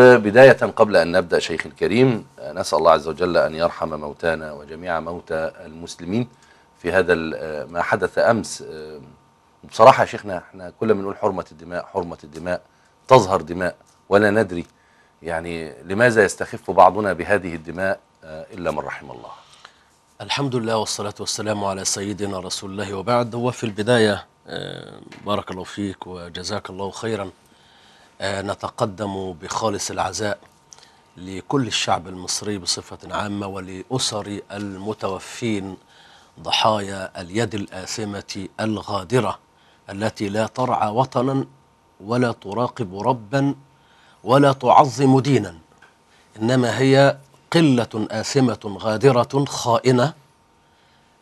بداية قبل أن نبدأ شيخ الكريم نسأل الله عز وجل أن يرحم موتانا وجميع موتى المسلمين في هذا ما حدث أمس بصراحة شيخنا احنا كل ما نقول حرمة الدماء حرمة الدماء تظهر دماء ولا ندري يعني لماذا يستخف بعضنا بهذه الدماء إلا من رحم الله الحمد لله والصلاة والسلام على سيدنا رسول الله وبعد هو في البداية بارك الله فيك وجزاك الله خيراً آه، نتقدم بخالص العزاء لكل الشعب المصري بصفة عامة ولأسر المتوفين ضحايا اليد الآثمة الغادرة التي لا ترعى وطنا ولا تراقب ربا ولا تعظم دينا إنما هي قلة آثمة غادرة خائنة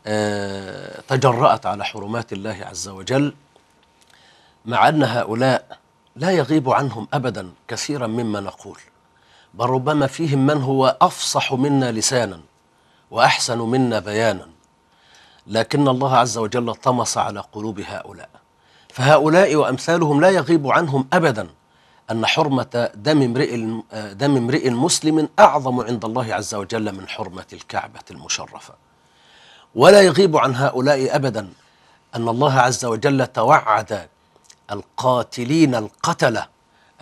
آه، تجرأت على حرمات الله عز وجل مع أن هؤلاء لا يغيب عنهم ابدا كثيرا مما نقول بل ربما فيهم من هو افصح منا لسانا واحسن منا بيانا لكن الله عز وجل طمس على قلوب هؤلاء فهؤلاء وامثالهم لا يغيب عنهم ابدا ان حرمه دم امرئ دم امرئ مسلم اعظم عند الله عز وجل من حرمه الكعبه المشرفه ولا يغيب عن هؤلاء ابدا ان الله عز وجل توعد القاتلين القتله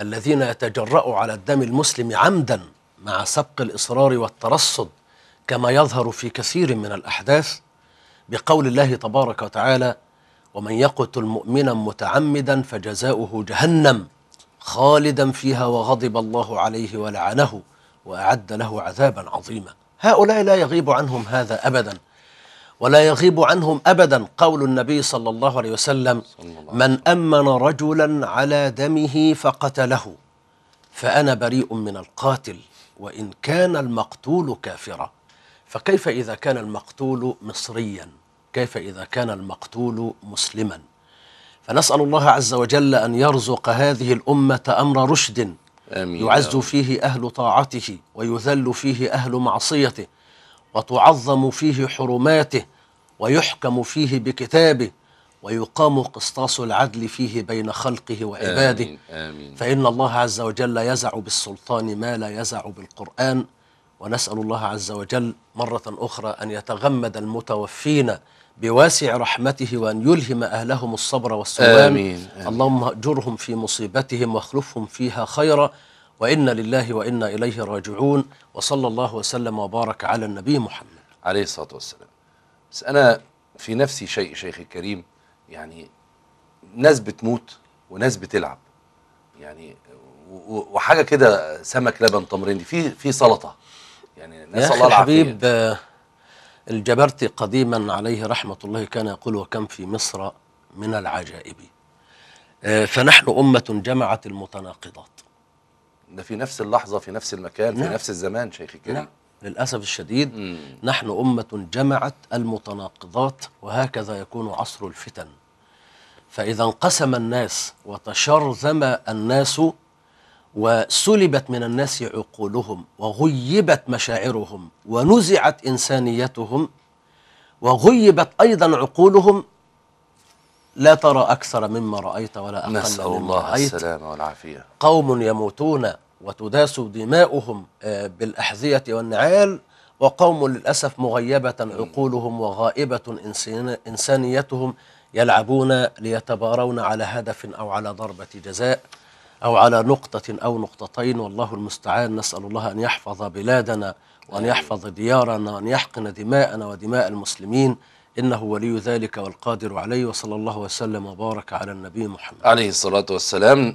الذين يتجرأوا على الدم المسلم عمدا مع سبق الإصرار والترصد كما يظهر في كثير من الأحداث بقول الله تبارك وتعالى ومن يقتل مؤمنا متعمدا فجزاؤه جهنم خالدا فيها وغضب الله عليه ولعنه وأعد له عذابا عظيما هؤلاء لا يغيب عنهم هذا أبدا ولا يغيب عنهم أبدا قول النبي صلى الله عليه وسلم من أمن رجلا على دمه فقتله فأنا بريء من القاتل وإن كان المقتول كافرا فكيف إذا كان المقتول مصريا كيف إذا كان المقتول مسلما فنسأل الله عز وجل أن يرزق هذه الأمة أمر رشد آمين يعز فيه أهل طاعته ويذل فيه أهل معصيته وتعظم فيه حرماته ويحكم فيه بكتابه ويقام قسطاس العدل فيه بين خلقه وعباده آمين آمين فإن الله عز وجل يزع بالسلطان ما لا يزع بالقرآن ونسأل الله عز وجل مرة أخرى أن يتغمد المتوفين بواسع رحمته وأن يلهم أهلهم الصبر والسلام آمين آمين اللهم أجرهم في مصيبتهم واخلفهم فيها خيرا وإنا لله وإنا إليه راجعون وصلى الله وسلم وبارك على النبي محمد عليه الصلاة والسلام بس أنا في نفسي شيء شيخ الكريم يعني ناس بتموت وناس بتلعب يعني وحاجة كده سمك لبن تمرين دي في في سلطة يعني نسأل الله العافية الحبيب الجبرتي قديما عليه رحمة الله كان يقول وكم في مصر من العجائب آه، فنحن أمة جمعت المتناقضات ده في نفس اللحظه في نفس المكان نعم. في نفس الزمان شيخي كده نعم. للأسف الشديد مم. نحن أمة جمعت المتناقضات وهكذا يكون عصر الفتن فإذا انقسم الناس وتشرذم الناس وسلبت من الناس عقولهم وغيبت مشاعرهم ونزعت إنسانيتهم وغيبت أيضا عقولهم لا ترى أكثر مما رأيت ولا أقل نسأل مما الله رأيت السلامة والعافية قوم يموتون وتداس دماؤهم آه، بالأحذية والنعال وقوم للأسف مغيبة عقولهم وغائبة إنسانيتهم يلعبون ليتبارون على هدف أو على ضربة جزاء أو على نقطة أو نقطتين والله المستعان نسأل الله أن يحفظ بلادنا وأن يحفظ ديارنا وأن يحقن دماءنا ودماء المسلمين إنه ولي ذلك والقادر عليه وصلى الله وسلم وبارك على النبي محمد عليه الصلاة والسلام